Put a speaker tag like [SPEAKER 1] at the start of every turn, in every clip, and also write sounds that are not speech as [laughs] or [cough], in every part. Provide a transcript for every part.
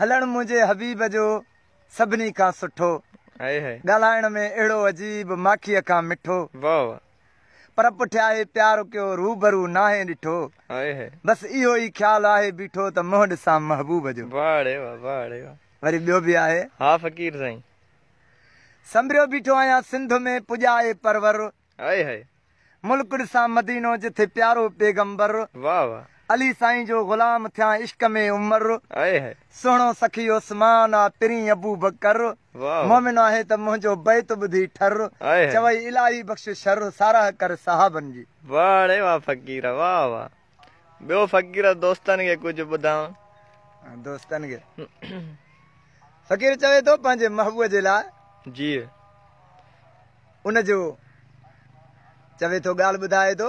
[SPEAKER 1] हलण मुझे हबीब जो सबनी का सुठो हाय हाय गलाण में एड़ो अजीब माखिया का मिठो पर पुठिया प्यार क्यों रूबरू ना डिठो बस इयो ही ख्याल आ है तो मोहड सा महबूब जो वरी बियो भी आ है फकीर सई समरियो बिठो आया सिंध में पुजा परवर हाय हाय मुल्क सा मदीनो प्यारो पैगंबर वाह वाह अली साईं जो ग़ुलाम थिया इश्क में उमिरि सुहिणो सखी उस्मान आहे पिरी अबू बकर मोमिन आहे त मुंहिंजो बैत ॿुधी ठर चवई इलाही बख़्श शर साराह कर साहबनि जी
[SPEAKER 2] वाह वाह फ़कीर वाह वाह ॿियो फ़कीर दोस्तनि खे कुझु ॿुधाऊं दोस्तनि खे
[SPEAKER 1] फ़कीर चवे थो पंहिंजे महबूअ जे लाइ जी उनजो चवे थो ॻाल्हि ॿुधाए थो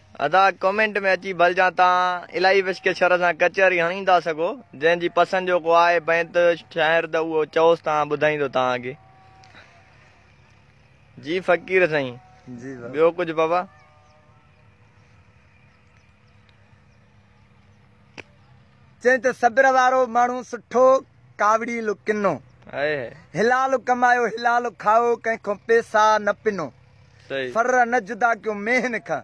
[SPEAKER 2] अदा कमेंट में अची भल जा तला मुश्किल शहर से कचहरी हणी था सो जैसे पसंद जो को बैंत शहर तो वो चौस तुझाई तो ती जी फकीर सही जी बो बाबा
[SPEAKER 1] चे तो सब्र वो मू सुो कावड़ी लु किनो हिलाल कमाो हिलाल खाओ कैसा न पिनो फर न जुदा क्यों मेहन खा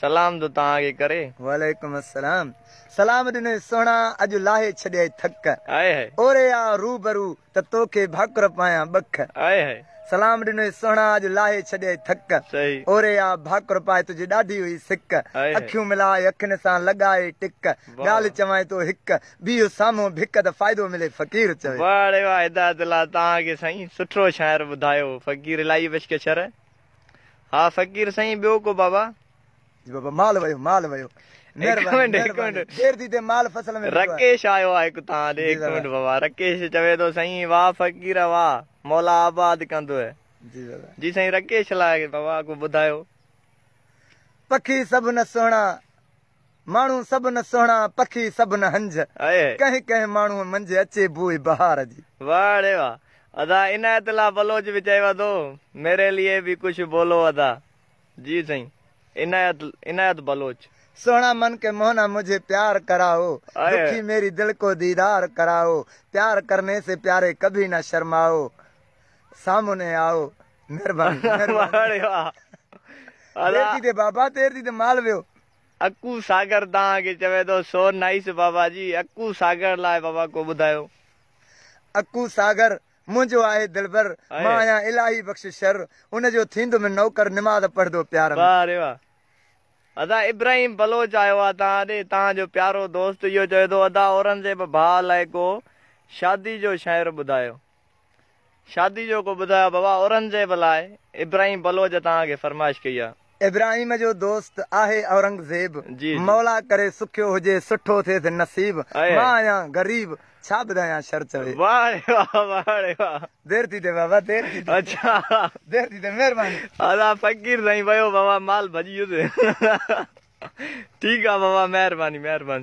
[SPEAKER 1] سلام دو تاں اگے کرے وعلیکم السلام سلام دین سونا اج لاہے چھڈے تھک ائے ہے اورے آ رو برو تے تو کے بھکر پایا بک ائے ہے سلام دین سونا اج لاہے چھڈے تھک صحیح اورے آ بھکر پائے تجھ ڈاڈی ہوئی سک اکھیوں ملائے اکھن سان لگائے ٹک گال چوائے تو ہک بھی سامو بھک دا ملے فقیر چے
[SPEAKER 2] واہ واہ ادا دل تاں کے سہی سٹھو شاعر بدھائیو فقیر لائی بچ کے شر فقیر سہی بیو کو بابا بابا مال ويو مال ويو هڪ منٽ هڪ منٽ
[SPEAKER 1] غير دي ته مال فصل ۾ رڪيش
[SPEAKER 2] آيو آهي ڪتا ڏيڪ منٽ بابا رڪيش چوي ٿو سئي وا فقيرا وا مولا آباد ڪندو آهي جي بابا جي سئي رڪيش لاء بابا کو ٻڌايو
[SPEAKER 1] پخي سڀ نه سونه ماڻهو سڀ نه سونه پخي سڀ نه هنج ڪه ڪه ماڻهو منجه اچي بوءي بهار جي
[SPEAKER 2] واڙي وا ادا عنايت الله بلوچ بولو ادا इनायत इनायत बलोच
[SPEAKER 1] सोना मन के मोहना मुझे प्यार कराओ दुखी मेरी दिल को दीदार कराओ प्यार करने से प्यारे कभी ना शर्माओ सामने आओ निर्भर तेरती दे बाबा तेरती दे मालवे अकू सागर तव्हां के चवे तो सो नाइस बाबा जी अक्कू सागर लाए बाबा को ॿुधायो अक्कू सागर रे वाह
[SPEAKER 2] अदा इब्राहिम बलोच आयो ता तव्हां ता जो प्यारो दोस्त यो चयो दो अदा औरंगजेब भा लाए को शादी जो शायर ॿुधायो शादी जो को ॿुधायो बाबा औरंगजेब लाए बि لائے इब्राहिम बलोच के फरमाइश किया
[SPEAKER 1] इब्राहिम जो दोस्त आहे औरंगज़ेब मौला हुजे सुठो छा ॿुधायां
[SPEAKER 2] [laughs] ठीकु आहे